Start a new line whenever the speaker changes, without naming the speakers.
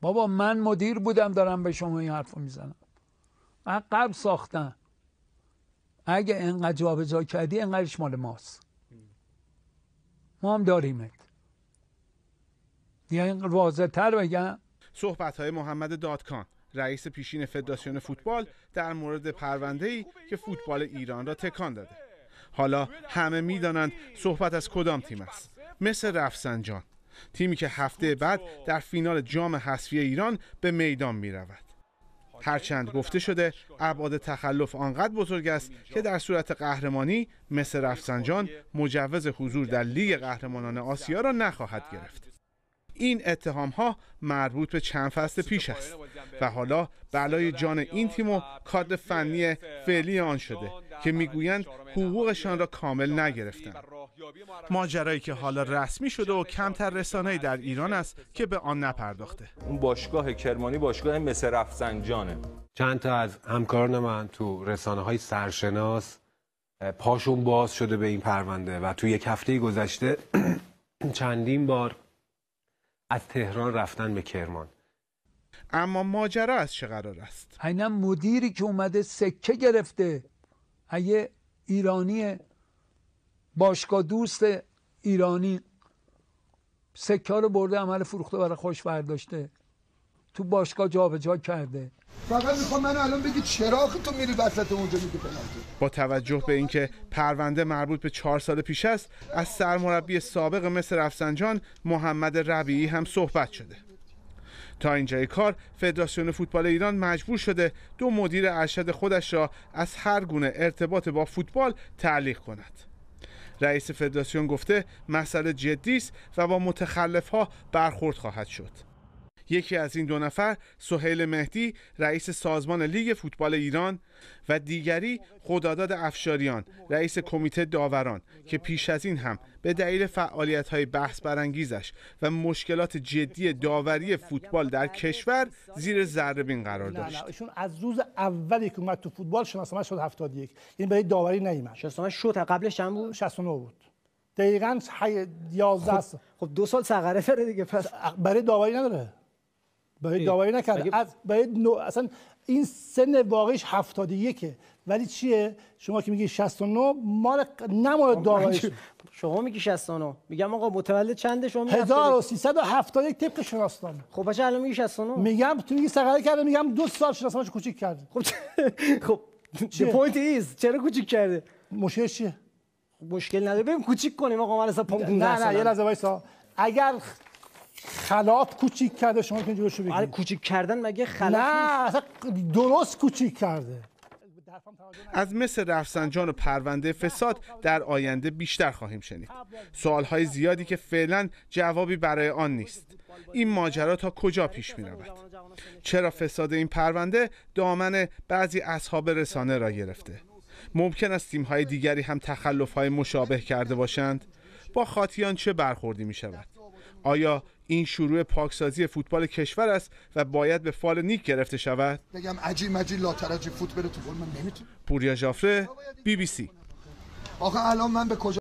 بابا من مدیر بودم دارم به شما این حرف میزنم من قبل ساختم اگه جواب جا کردی اینقدرش مال ماست ما هم داریم یا این یعنی واضح تر بگم
صحبت های محمد دادکان رئیس پیشین فدراسیون فوتبال در مورد پرونده ای که فوتبال ایران را تکان داده حالا همه میدانند صحبت از کدام تیم است مثل رفسنجان تیمی که هفته بعد در فینال جام حذفی ایران به میدان می رود. هرچند گفته شده ابعاد تخلف آنقدر بزرگ است که در صورت قهرمانی مثل رفسنجان مجوز حضور در لیگ قهرمانان آسیا را نخواهد گرفت این اتهام ها مربوط به چند خب، فصل پیش است و حالا بلای جان این تیم و کادر فنی فعلی آن شده که میگویند حقوقشان را کامل نگرفتند ماجرایی که حالا رسمی شده و کمتر رسانه در ایران است که به آن نپرداخته اون
باشگاه کرمانی باشگاه مثل رفسنجانه چند تا از همکاران من تو رسانه های سرشناس پاشون باز شده به این پرونده و تو یک هفته گذشته چندین بار از تهران رفتن به کرمان
اما ماجرا از چه قرار است؟ اینم مدیری که اومده سکه
گرفته ایه ایرانیه باشگاه دوست ایرانی سکه رو برده عمل فروخته برای خوش برداشته تو باشگاه جابجا کرده فقط میخوام من الان بگی تو میری وسط اونجا
میگی با توجه به اینکه پرونده مربوط به چهار سال پیش است از سرمربی سابق مثل رفسنجان محمد ربیعی هم صحبت شده تا اینجای کار فدراسیون فوتبال ایران مجبور شده دو مدیر ارشد خودش را از هر گونه ارتباط با فوتبال تعلیق کند رئیس فدراسیون گفته مسئله جدی است و با متخلف ها برخورد خواهد شد یکی از این دو نفر سهیل مهدی رئیس سازمان لیگ فوتبال ایران و دیگری خداداد افشاریان رئیس کمیته داوران که پیش از این هم به دلیل فعالیت های بحث برانگیزش و مشکلات جدی داوری فوتبال در کشور زیر ذره قرار داشت.
ایشون از روز اولی که اومد تو فوتبال شناسنامه شد 71. این یعنی برای داوری نیومد. شناسنامه شد قبلش هم بود 69 بود. دقیقاً 11 خب،, خب،, دو سال سقره فره دیگه پس برای داوری نداره. باید داوری نکرده از باید نو... اصلا این سن واقعیش 71 ولی چیه شما که میگی 69 مال نمال خب، داوریش شما میگی 69 میگم آقا متولد چنده شما 1371 طبق شناسنامه خب باشه الان میگی 69 میگم تو میگی سقره کرده میگم دو سال شناسنامه‌ش کوچیک کرده خب خب چه پوینت ایز چرا کوچیک کرده مشکل چیه خب، مشکل نداره بریم کوچیک کنیم آقا من اصلا پام نه نه یه لحظه وایسا اگر خلاف کوچیک کرده شما که جلوشو بگیرید آره کوچیک کردن مگه خلاف نه اصلا درست کوچیک کرده
از مثل رفسنجان و پرونده فساد در آینده بیشتر خواهیم شنید سوالهای زیادی که فعلا جوابی برای آن نیست این ماجرا تا کجا پیش می رود؟ چرا فساد این پرونده دامن بعضی اصحاب رسانه را گرفته؟ ممکن است های دیگری هم های مشابه کرده باشند؟ با خاطیان چه برخوردی می شود؟ آیا این شروع پاکسازی فوتبال کشور است و باید به فال نیک گرفته شود
بگم عجی مجی لاترجی فوتبال تو من نمیتونم
پوریا جافره بی بی سی
آخه الان من به کجا